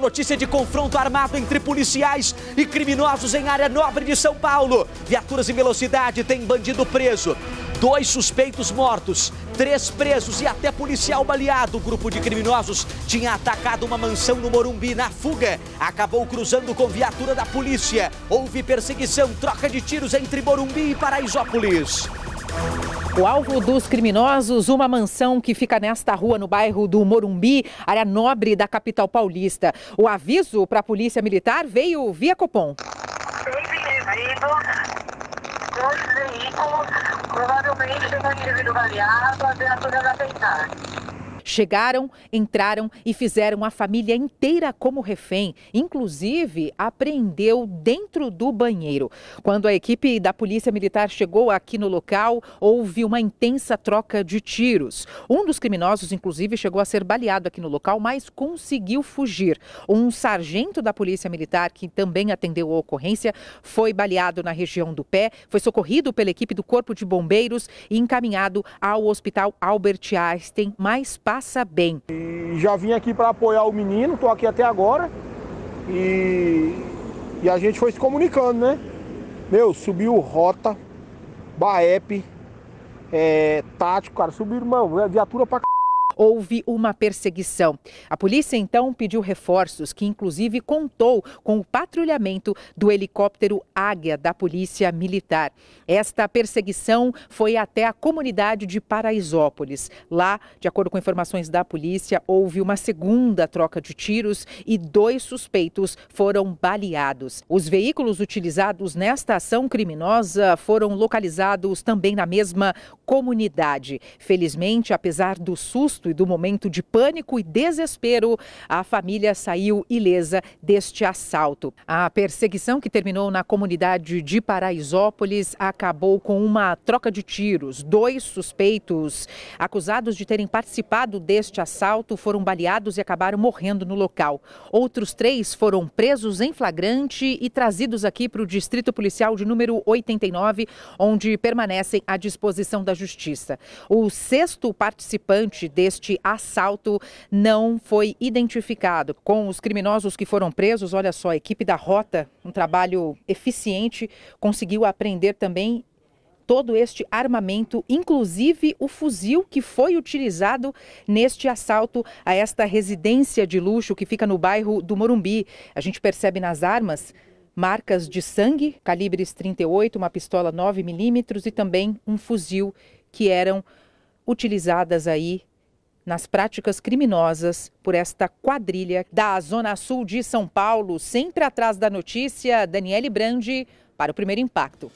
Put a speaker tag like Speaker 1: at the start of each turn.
Speaker 1: Notícia de confronto armado entre policiais e criminosos em área nobre de São Paulo. Viaturas em velocidade têm bandido preso. Dois suspeitos mortos, três presos e até policial baleado. O grupo de criminosos tinha atacado uma mansão no Morumbi na fuga. Acabou cruzando com viatura da polícia. Houve perseguição, troca de tiros entre Morumbi e Paraisópolis.
Speaker 2: O alvo dos criminosos, uma mansão que fica nesta rua no bairro do Morumbi, área nobre da capital paulista. O aviso para a Polícia Militar veio via Copom.
Speaker 1: Esse indivíduo, dois veículos, provavelmente um indivíduo variado, a viatura da
Speaker 2: Chegaram, entraram e fizeram a família inteira como refém, inclusive apreendeu dentro do banheiro. Quando a equipe da Polícia Militar chegou aqui no local, houve uma intensa troca de tiros. Um dos criminosos, inclusive, chegou a ser baleado aqui no local, mas conseguiu fugir. Um sargento da Polícia Militar, que também atendeu a ocorrência, foi baleado na região do pé, foi socorrido pela equipe do Corpo de Bombeiros e encaminhado ao Hospital Albert Einstein, mais para passa bem.
Speaker 1: E já vim aqui para apoiar o menino, estou aqui até agora e, e a gente foi se comunicando, né? Meu, subiu Rota, Baep, é, Tático, cara, subiu irmão,
Speaker 2: viatura pra c houve uma perseguição. A polícia então pediu reforços, que inclusive contou com o patrulhamento do helicóptero Águia da Polícia Militar. Esta perseguição foi até a comunidade de Paraisópolis. Lá, de acordo com informações da polícia, houve uma segunda troca de tiros e dois suspeitos foram baleados. Os veículos utilizados nesta ação criminosa foram localizados também na mesma comunidade. Felizmente, apesar do susto, susto e do momento de pânico e desespero, a família saiu ilesa deste assalto. A perseguição que terminou na comunidade de Paraisópolis acabou com uma troca de tiros. Dois suspeitos acusados de terem participado deste assalto foram baleados e acabaram morrendo no local. Outros três foram presos em flagrante e trazidos aqui para o Distrito Policial de número 89, onde permanecem à disposição da Justiça. O sexto participante deste este assalto não foi identificado. Com os criminosos que foram presos, olha só, a equipe da Rota, um trabalho eficiente, conseguiu apreender também todo este armamento, inclusive o fuzil que foi utilizado neste assalto a esta residência de luxo que fica no bairro do Morumbi. A gente percebe nas armas marcas de sangue, calibres 38, uma pistola 9 milímetros e também um fuzil que eram utilizadas aí nas práticas criminosas por esta quadrilha da Zona Sul de São Paulo. Sempre atrás da notícia, Daniele Brandi para o primeiro impacto.